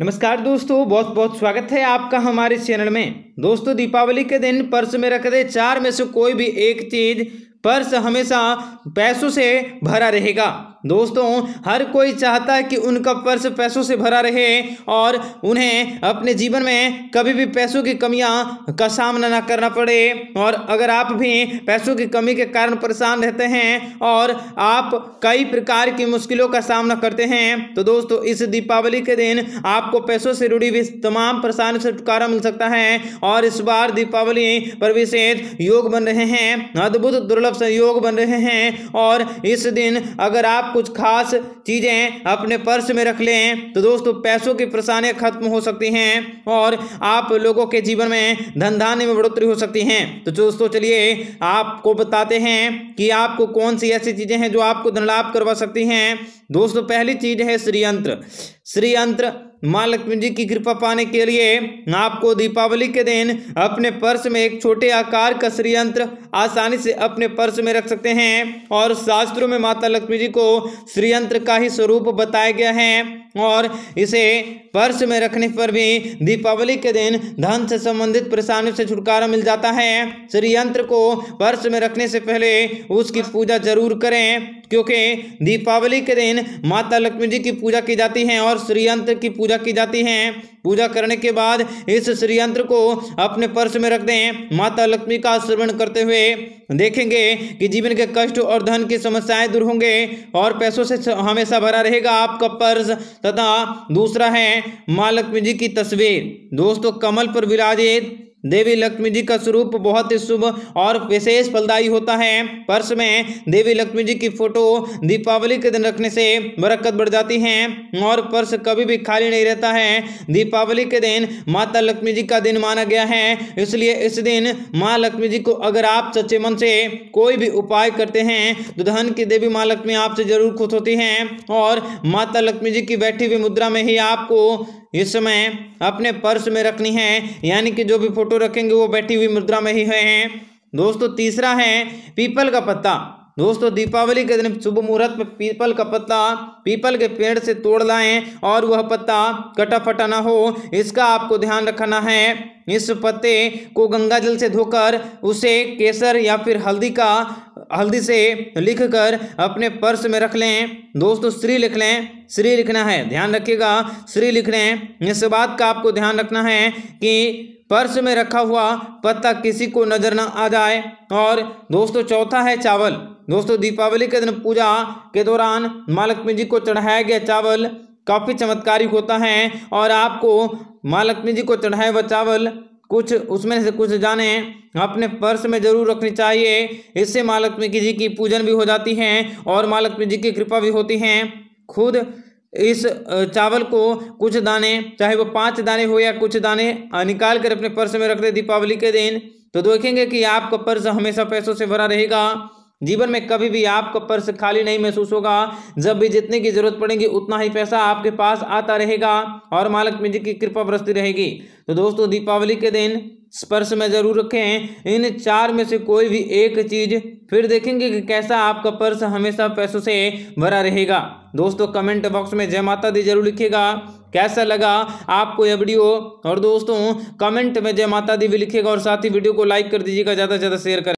नमस्कार दोस्तों बहुत बहुत स्वागत है आपका हमारे चैनल में दोस्तों दीपावली के दिन पर्स में रख दे चार में से कोई भी एक चीज़ पर्स हमेशा पैसों से भरा रहेगा दोस्तों हर कोई चाहता है कि उनका पर्स पैसों से भरा रहे और उन्हें अपने जीवन में कभी भी पैसों की कमियां का सामना ना करना पड़े और अगर आप भी पैसों की कमी के कारण परेशान रहते हैं और आप कई प्रकार की मुश्किलों का सामना करते हैं तो दोस्तों इस दीपावली के दिन आपको पैसों से जुड़ी हुई तमाम परेशानियों से छुटकारा मिल सकता है और इस बार दीपावली पर विशेष योग बन रहे हैं अद्भुत दुर्लभ संयोग बन रहे हैं और इस दिन अगर आप कुछ खास चीज़ें अपने पर्स में रख लें तो दोस्तों पैसों की परेशानियाँ खत्म हो सकती हैं और आप लोगों के जीवन में धन धान्य में बढ़ोतरी हो सकती हैं तो दोस्तों चलिए आपको बताते हैं कि आपको कौन सी ऐसी चीज़ें हैं जो आपको धन लाभ करवा सकती हैं दोस्तों पहली चीज़ है श्रीयंत्र श्रीयंत्र माँ लक्ष्मी जी की कृपा पाने के लिए आपको दीपावली के दिन अपने पर्स में एक छोटे आकार का श्रीयंत्र आसानी से अपने पर्स में रख सकते हैं और शास्त्रों में माता लक्ष्मी जी को श्रीयंत्र का ही स्वरूप बताया गया है और इसे पर्स में रखने पर भी दीपावली के दिन धन से संबंधित परेशानियों से छुटकारा मिल जाता है श्रीयंत्र को पर्स में रखने से पहले उसकी पूजा जरूर करें क्योंकि दीपावली के दिन माता लक्ष्मी जी की पूजा की जाती है और श्रीयंत्र की पूजा की जाती है पूजा करने के बाद इस श्रीयंत्र को अपने पर्स में रख दें माता लक्ष्मी का श्रवण करते हुए देखेंगे कि जीवन के कष्ट और धन की समस्याएं दूर होंगे और पैसों से हमेशा भरा रहेगा आपका पर्स तथा दूसरा है माँ लक्ष्मी जी की तस्वीर दोस्तों कमल पर विराजित देवी लक्ष्मी जी का स्वरूप बहुत ही शुभ और विशेष फलदायी होता है पर्स में देवी लक्ष्मी जी की फोटो दीपावली के दिन रखने से बरकत बढ़ जाती है और पर्स कभी भी खाली नहीं रहता है दीपावली के दिन माता लक्ष्मी जी का दिन माना गया है इसलिए इस दिन माँ लक्ष्मी जी को अगर आप सच्चे मन से कोई भी उपाय करते हैं तो धन की देवी माँ लक्ष्मी आपसे जरूर खुश होती हैं और माता लक्ष्मी जी की बैठी हुई मुद्रा में ही आपको इस समय अपने पर्स में रखनी है यानी कि जो भी फोटो रखेंगे वो बैठी हुई मुद्रा में ही है दोस्तों तीसरा है पीपल का पत्ता दोस्तों दीपावली के दिन शुभ मुहूर्त में पीपल का पत्ता पीपल के पेड़ से तोड़ लाएं और वह पत्ता कटा फटा ना हो इसका आपको ध्यान रखना है इस पत्ते को गंगा जल से धोकर उसे केसर या फिर हल्दी का हल्दी से लिख कर अपने पर्स में रख लें दोस्तों श्री लिख लें श्री लिखना है ध्यान रखिएगा श्री लिख लें इस बात का आपको ध्यान रखना है कि पर्स में रखा हुआ पत्ता किसी को नज़र ना आ जाए और दोस्तों चौथा है चावल दोस्तों दीपावली के दिन पूजा के दौरान माँ लक्ष्मी जी को चढ़ाया गया चावल काफ़ी चमत्कारिक होता है और आपको माँ लक्ष्मी जी को चढ़ाया हुआ चावल कुछ उसमें से कुछ जाने अपने पर्स में जरूर रखनी चाहिए इससे माँ लक्ष्मी जी की पूजन भी हो जाती है और माँ लक्ष्मी जी की कृपा भी होती है खुद इस चावल को कुछ दाने चाहे वो पांच दाने हो या कुछ दाने निकाल कर अपने पर्स में रख दे दीपावली के दिन तो देखेंगे कि आपका पर्स हमेशा पैसों से भरा रहेगा जीवन में कभी भी आपका पर्स खाली नहीं महसूस होगा जब भी जितने की जरूरत पड़ेगी उतना ही पैसा आपके पास आता रहेगा और मालक मिजी की कृपा बरसती रहेगी तो दोस्तों दीपावली के दिन स्पर्श में जरूर रखें इन चार में से कोई भी एक चीज फिर देखेंगे कि कैसा आपका पर्स हमेशा पैसों से भरा रहेगा दोस्तों कमेंट बॉक्स में जय माता दी जरूर लिखेगा कैसा लगा आपको यह वीडियो और दोस्तों कमेंट में जय माता दी भी लिखेगा और साथ ही वीडियो को लाइक कर दीजिएगा ज़्यादा से ज़्यादा शेयर